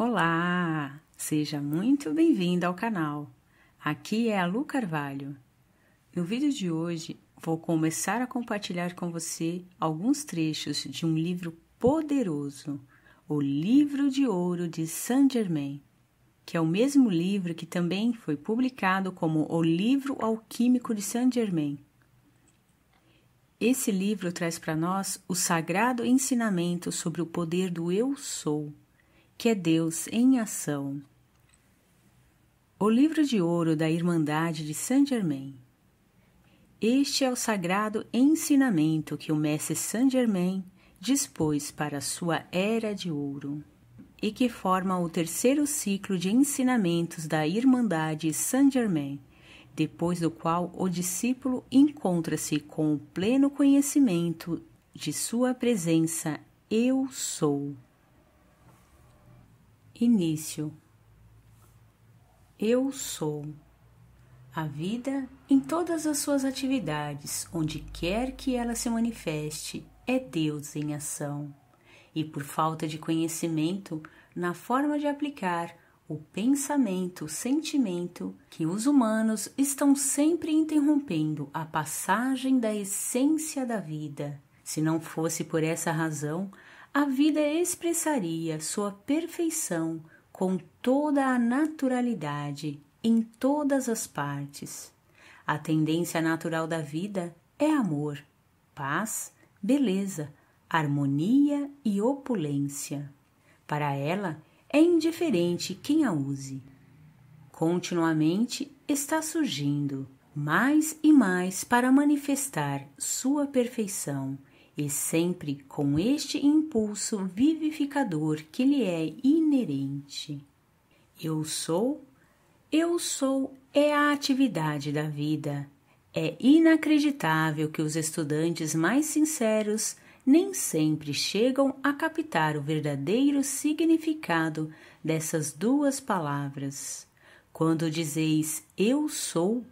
Olá! Seja muito bem-vindo ao canal. Aqui é a Lu Carvalho. No vídeo de hoje, vou começar a compartilhar com você alguns trechos de um livro poderoso, O Livro de Ouro de Saint-Germain, que é o mesmo livro que também foi publicado como O Livro Alquímico de Saint-Germain. Esse livro traz para nós o sagrado ensinamento sobre o poder do eu sou que é Deus em ação. O livro de ouro da Irmandade de Saint-Germain. Este é o sagrado ensinamento que o mestre Saint-Germain dispôs para sua era de ouro e que forma o terceiro ciclo de ensinamentos da Irmandade Saint-Germain, depois do qual o discípulo encontra-se com o pleno conhecimento de sua presença Eu Sou. Início. Eu sou a vida em todas as suas atividades, onde quer que ela se manifeste, é Deus em ação. E por falta de conhecimento, na forma de aplicar o pensamento, o sentimento que os humanos estão sempre interrompendo a passagem da essência da vida. Se não fosse por essa razão, a vida expressaria sua perfeição com toda a naturalidade em todas as partes. A tendência natural da vida é amor, paz, beleza, harmonia e opulência. Para ela, é indiferente quem a use. Continuamente está surgindo mais e mais para manifestar sua perfeição e sempre com este impulso vivificador que lhe é inerente. Eu sou, eu sou é a atividade da vida. É inacreditável que os estudantes mais sinceros nem sempre chegam a captar o verdadeiro significado dessas duas palavras. Quando dizeis eu sou,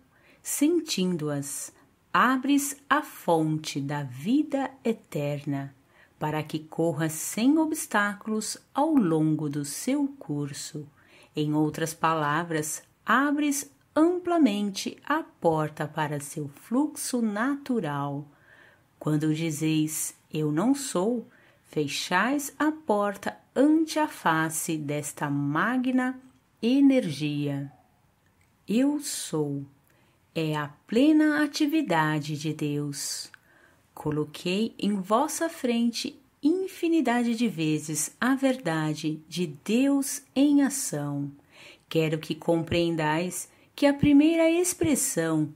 sentindo-as, abres a fonte da vida eterna para que corra sem obstáculos ao longo do seu curso. Em outras palavras, abres amplamente a porta para seu fluxo natural. Quando dizeis eu não sou, fechais a porta ante a face desta magna energia. Eu sou é a plena atividade de Deus. Coloquei em vossa frente infinidade de vezes a verdade de Deus em ação. Quero que compreendais que a primeira expressão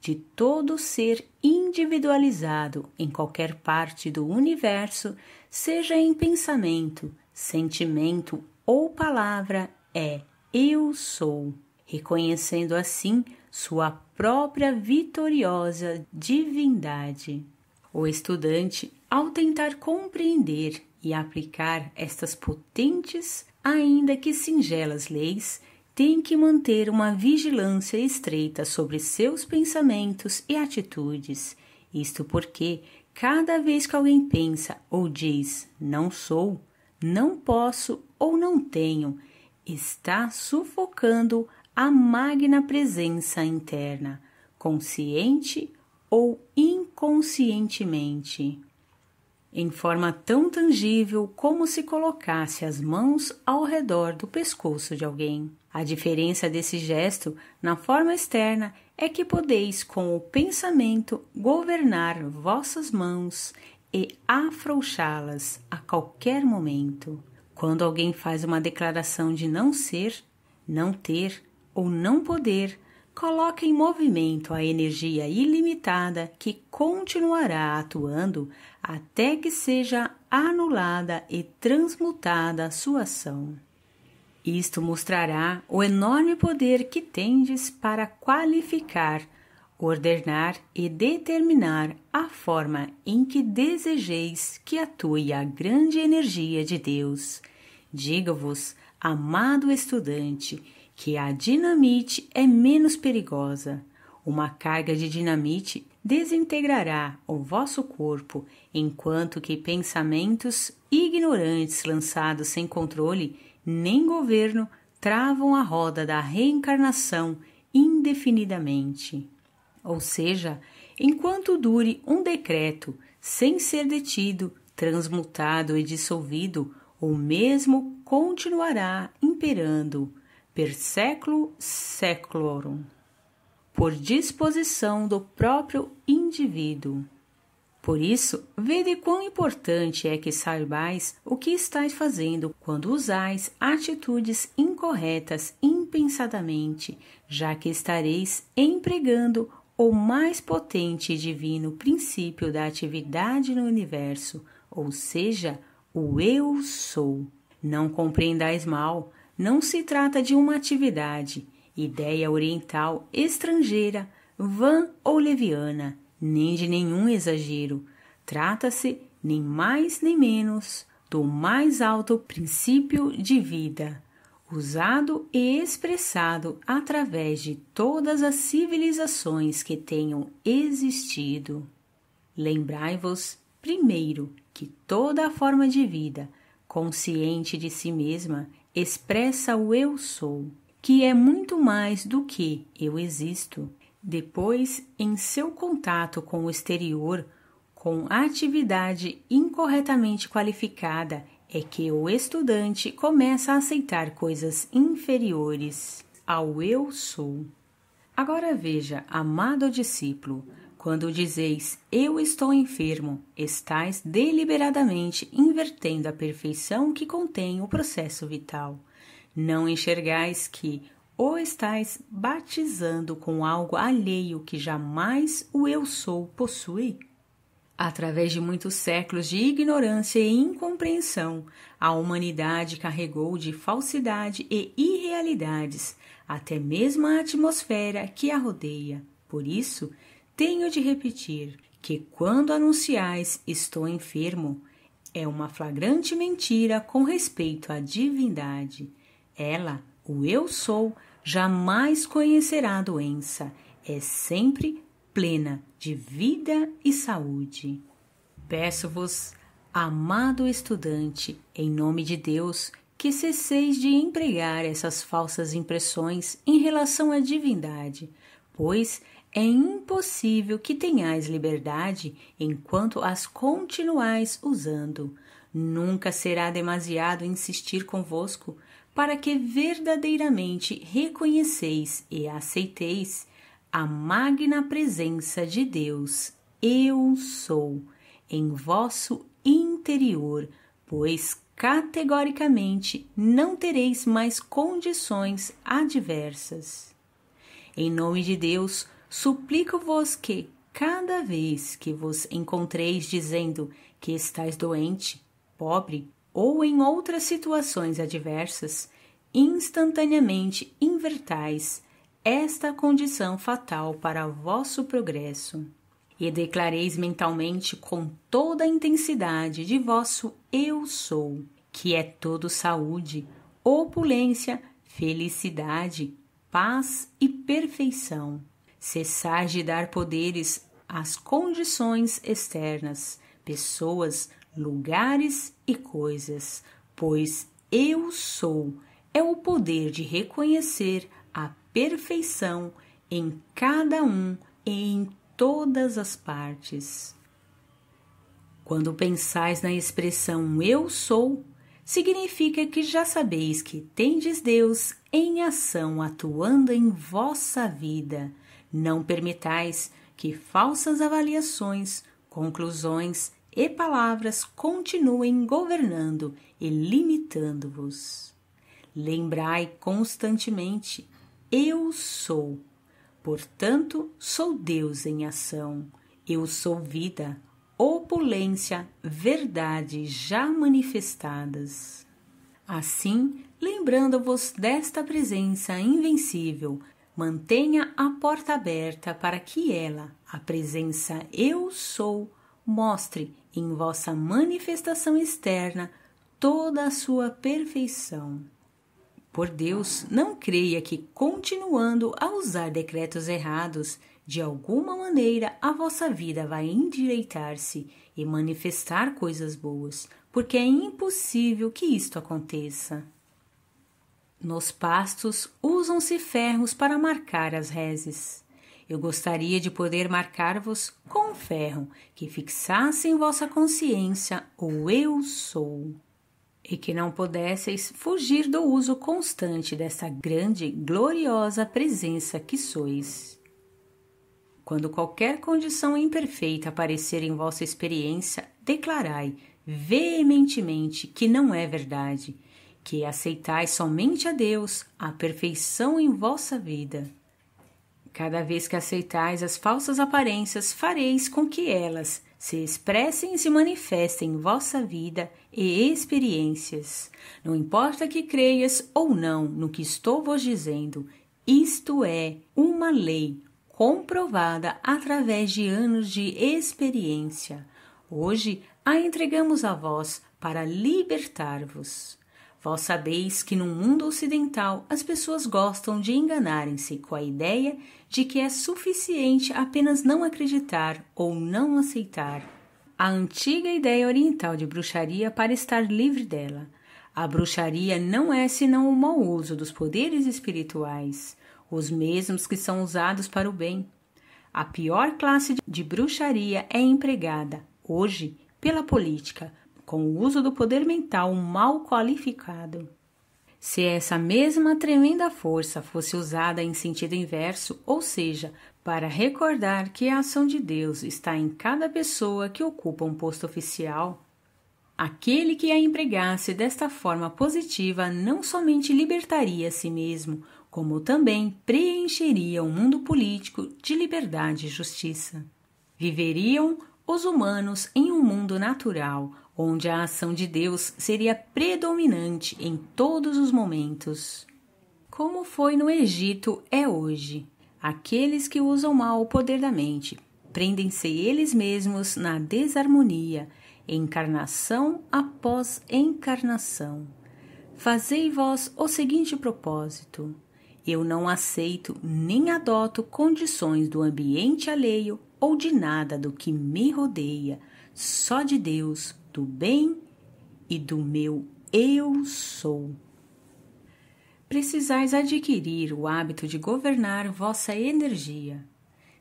de todo ser individualizado em qualquer parte do universo, seja em pensamento, sentimento ou palavra, é Eu sou reconhecendo assim sua própria vitoriosa divindade. O estudante, ao tentar compreender e aplicar estas potentes, ainda que singelas leis, tem que manter uma vigilância estreita sobre seus pensamentos e atitudes. Isto porque, cada vez que alguém pensa ou diz não sou, não posso ou não tenho, está sufocando a magna presença interna, consciente ou inconscientemente, em forma tão tangível como se colocasse as mãos ao redor do pescoço de alguém. A diferença desse gesto na forma externa é que podeis, com o pensamento, governar vossas mãos e afrouxá-las a qualquer momento. Quando alguém faz uma declaração de não ser, não ter, ou não poder, coloca em movimento a energia ilimitada que continuará atuando até que seja anulada e transmutada a sua ação. Isto mostrará o enorme poder que tendes para qualificar, ordenar e determinar a forma em que desejeis que atue a grande energia de Deus. Diga-vos, amado estudante, que a dinamite é menos perigosa. Uma carga de dinamite desintegrará o vosso corpo, enquanto que pensamentos ignorantes lançados sem controle nem governo travam a roda da reencarnação indefinidamente. Ou seja, enquanto dure um decreto sem ser detido, transmutado e dissolvido, o mesmo continuará imperando per século seclorum, por disposição do próprio indivíduo. Por isso, vede quão importante é que saibais o que estáis fazendo quando usais atitudes incorretas impensadamente, já que estareis empregando o mais potente e divino princípio da atividade no universo, ou seja, o eu sou. Não compreendais mal, não se trata de uma atividade, ideia oriental, estrangeira, vã ou leviana, nem de nenhum exagero. Trata-se, nem mais nem menos, do mais alto princípio de vida, usado e expressado através de todas as civilizações que tenham existido. Lembrai-vos, primeiro, que toda a forma de vida, consciente de si mesma, expressa o eu sou, que é muito mais do que eu existo. Depois, em seu contato com o exterior, com a atividade incorretamente qualificada, é que o estudante começa a aceitar coisas inferiores ao eu sou. Agora veja, amado discípulo, quando dizeis eu estou enfermo, estais deliberadamente invertendo a perfeição que contém o processo vital. Não enxergais que ou estais batizando com algo alheio que jamais o eu sou possui? Através de muitos séculos de ignorância e incompreensão, a humanidade carregou de falsidade e irrealidades até mesmo a atmosfera que a rodeia. Por isso, tenho de repetir que quando anunciais estou enfermo, é uma flagrante mentira com respeito à divindade. Ela, o eu sou, jamais conhecerá a doença, é sempre plena de vida e saúde. Peço-vos, amado estudante, em nome de Deus, que cesseis de empregar essas falsas impressões em relação à divindade, pois é impossível que tenhais liberdade enquanto as continuais usando. Nunca será demasiado insistir convosco para que verdadeiramente reconheceis e aceiteis a magna presença de Deus, eu sou, em vosso interior, pois categoricamente não tereis mais condições adversas. Em nome de Deus, Suplico-vos que, cada vez que vos encontreis dizendo que estáis doente, pobre ou em outras situações adversas, instantaneamente invertais esta condição fatal para vosso progresso. E declareis mentalmente com toda a intensidade de vosso Eu Sou, que é todo saúde, opulência, felicidade, paz e perfeição cessar de dar poderes às condições externas, pessoas, lugares e coisas, pois eu sou é o poder de reconhecer a perfeição em cada um e em todas as partes. Quando pensais na expressão eu sou, significa que já sabeis que tendes Deus em ação atuando em vossa vida não permitais que falsas avaliações, conclusões e palavras continuem governando e limitando-vos. Lembrai constantemente: Eu sou. Portanto, sou Deus em ação. Eu sou vida, opulência, verdade já manifestadas. Assim, lembrando-vos desta presença invencível, Mantenha a porta aberta para que ela, a presença Eu Sou, mostre em vossa manifestação externa toda a sua perfeição. Por Deus, não creia que, continuando a usar decretos errados, de alguma maneira a vossa vida vai endireitar-se e manifestar coisas boas, porque é impossível que isto aconteça. Nos pastos usam-se ferros para marcar as reses. Eu gostaria de poder marcar-vos com um ferro que fixasse em vossa consciência o eu sou, e que não pudesseis fugir do uso constante dessa grande, gloriosa presença que sois. Quando qualquer condição imperfeita aparecer em vossa experiência, declarai veementemente que não é verdade que aceitais somente a Deus, a perfeição em vossa vida. Cada vez que aceitais as falsas aparências, fareis com que elas se expressem e se manifestem em vossa vida e experiências. Não importa que creias ou não no que estou vos dizendo, isto é uma lei comprovada através de anos de experiência. Hoje a entregamos a vós para libertar-vos. Vós sabeis que no mundo ocidental as pessoas gostam de enganarem-se com a ideia de que é suficiente apenas não acreditar ou não aceitar a antiga ideia oriental de bruxaria para estar livre dela. A bruxaria não é senão o mau uso dos poderes espirituais, os mesmos que são usados para o bem. A pior classe de bruxaria é empregada, hoje, pela política com o uso do poder mental mal qualificado. Se essa mesma tremenda força fosse usada em sentido inverso, ou seja, para recordar que a ação de Deus está em cada pessoa que ocupa um posto oficial, aquele que a empregasse desta forma positiva não somente libertaria a si mesmo, como também preencheria o um mundo político de liberdade e justiça. Viveriam os humanos, em um mundo natural, onde a ação de Deus seria predominante em todos os momentos. Como foi no Egito, é hoje. Aqueles que usam mal o poder da mente prendem-se eles mesmos na desarmonia, encarnação após encarnação. Fazei vós o seguinte propósito: eu não aceito nem adoto condições do ambiente alheio ou de nada do que me rodeia, só de Deus, do bem e do meu eu sou. Precisais adquirir o hábito de governar vossa energia.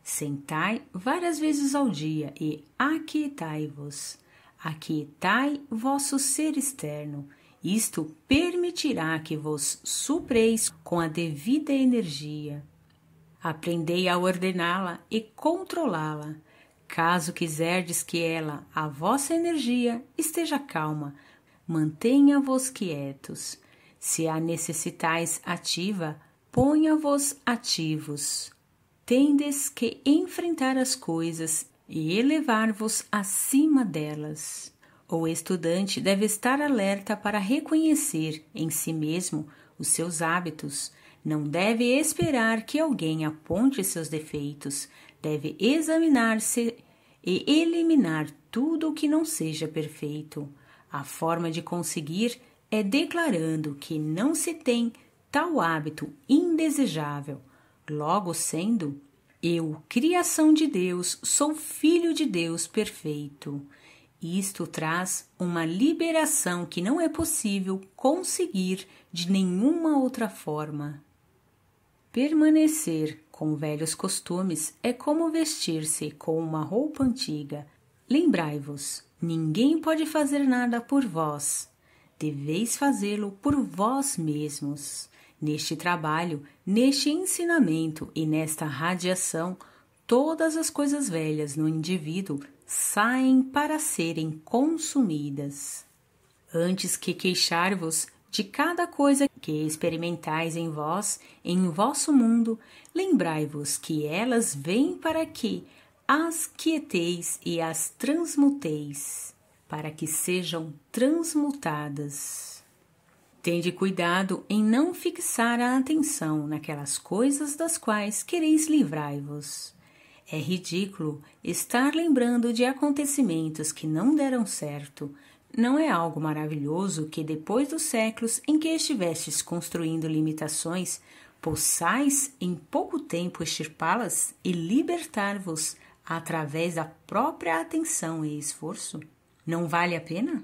Sentai várias vezes ao dia e aquietai-vos. Aquietai vosso ser externo. Isto permitirá que vos supreis com a devida energia Aprendei a ordená-la e controlá-la. Caso quiserdes que ela, a vossa energia, esteja calma, mantenha-vos quietos. Se a necessitais ativa, ponha-vos ativos. Tendes que enfrentar as coisas e elevar-vos acima delas. O estudante deve estar alerta para reconhecer em si mesmo os seus hábitos não deve esperar que alguém aponte seus defeitos, deve examinar-se e eliminar tudo o que não seja perfeito. A forma de conseguir é declarando que não se tem tal hábito indesejável, logo sendo eu, criação de Deus, sou filho de Deus perfeito. Isto traz uma liberação que não é possível conseguir de nenhuma outra forma. Permanecer com velhos costumes é como vestir-se com uma roupa antiga. Lembrai-vos: ninguém pode fazer nada por vós. Deveis fazê-lo por vós mesmos. Neste trabalho, neste ensinamento e nesta radiação, todas as coisas velhas no indivíduo saem para serem consumidas. Antes que queixar-vos, de cada coisa que experimentais em vós, em vosso mundo, lembrai-vos que elas vêm para que as quieteis e as transmuteis, para que sejam transmutadas. Tende cuidado em não fixar a atenção naquelas coisas das quais quereis livrai-vos. É ridículo estar lembrando de acontecimentos que não deram certo, não é algo maravilhoso que, depois dos séculos em que estivestes construindo limitações, possais em pouco tempo extirpá-las e libertar-vos através da própria atenção e esforço? Não vale a pena?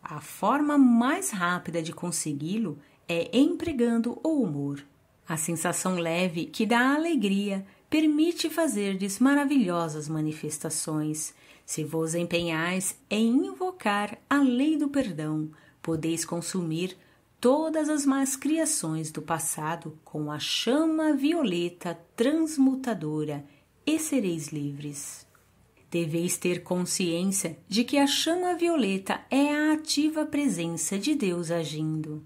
A forma mais rápida de consegui-lo é empregando o humor. A sensação leve que dá alegria permite fazerdes maravilhosas manifestações. Se vos empenhais em invocar a lei do perdão, podeis consumir todas as más criações do passado com a chama violeta transmutadora e sereis livres. Deveis ter consciência de que a chama violeta é a ativa presença de Deus agindo.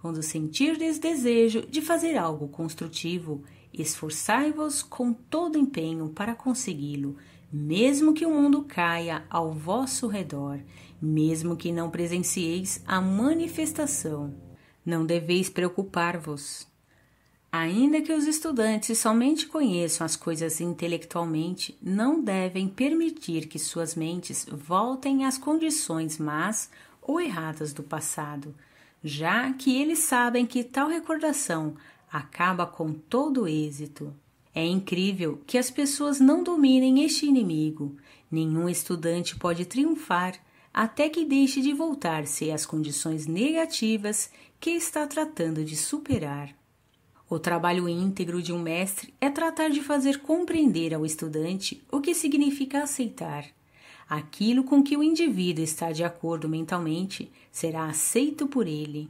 Quando sentirdes desejo de fazer algo construtivo, Esforçai-vos com todo empenho para consegui-lo, mesmo que o mundo caia ao vosso redor, mesmo que não presencieis a manifestação. Não deveis preocupar-vos. Ainda que os estudantes somente conheçam as coisas intelectualmente, não devem permitir que suas mentes voltem às condições más ou erradas do passado, já que eles sabem que tal recordação acaba com todo êxito. É incrível que as pessoas não dominem este inimigo. Nenhum estudante pode triunfar até que deixe de voltar-se às condições negativas que está tratando de superar. O trabalho íntegro de um mestre é tratar de fazer compreender ao estudante o que significa aceitar. Aquilo com que o indivíduo está de acordo mentalmente será aceito por ele.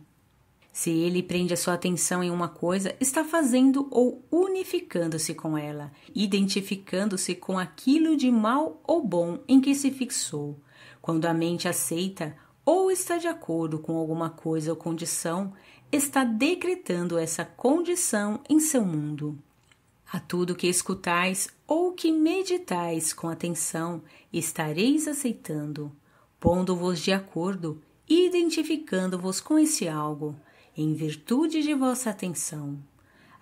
Se ele prende a sua atenção em uma coisa, está fazendo ou unificando-se com ela, identificando-se com aquilo de mal ou bom em que se fixou. Quando a mente aceita ou está de acordo com alguma coisa ou condição, está decretando essa condição em seu mundo. A tudo que escutais ou que meditais com atenção, estareis aceitando, pondo-vos de acordo, identificando-vos com esse algo em virtude de vossa atenção.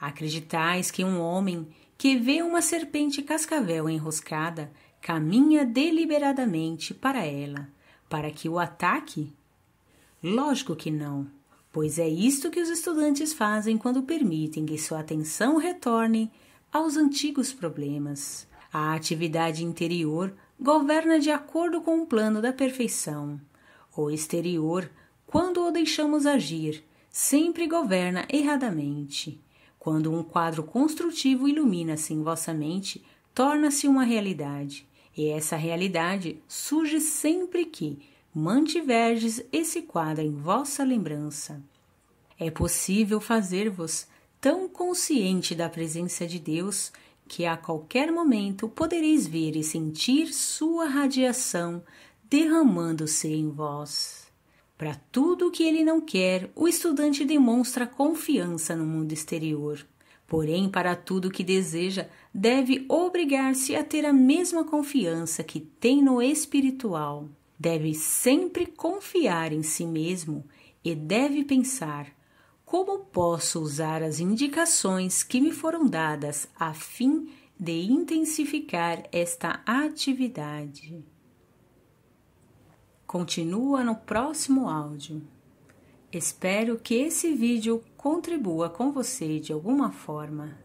Acreditais que um homem que vê uma serpente cascavel enroscada caminha deliberadamente para ela, para que o ataque? Lógico que não, pois é isto que os estudantes fazem quando permitem que sua atenção retorne aos antigos problemas. A atividade interior governa de acordo com o plano da perfeição. O exterior, quando o deixamos agir, sempre governa erradamente. Quando um quadro construtivo ilumina-se em vossa mente, torna-se uma realidade, e essa realidade surge sempre que mantiverdes esse quadro em vossa lembrança. É possível fazer-vos tão consciente da presença de Deus que a qualquer momento podereis ver e sentir sua radiação derramando-se em vós. Para tudo o que ele não quer, o estudante demonstra confiança no mundo exterior. Porém, para tudo o que deseja, deve obrigar-se a ter a mesma confiança que tem no espiritual. Deve sempre confiar em si mesmo e deve pensar: como posso usar as indicações que me foram dadas a fim de intensificar esta atividade? Continua no próximo áudio. Espero que esse vídeo contribua com você de alguma forma.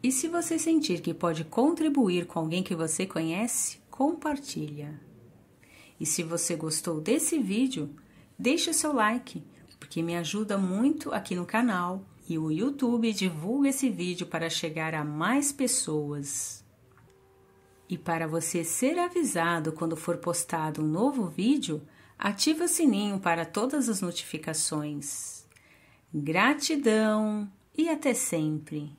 E se você sentir que pode contribuir com alguém que você conhece, compartilha. E se você gostou desse vídeo, deixe o seu like, porque me ajuda muito aqui no canal e o YouTube divulga esse vídeo para chegar a mais pessoas. E para você ser avisado quando for postado um novo vídeo, ative o sininho para todas as notificações. Gratidão e até sempre!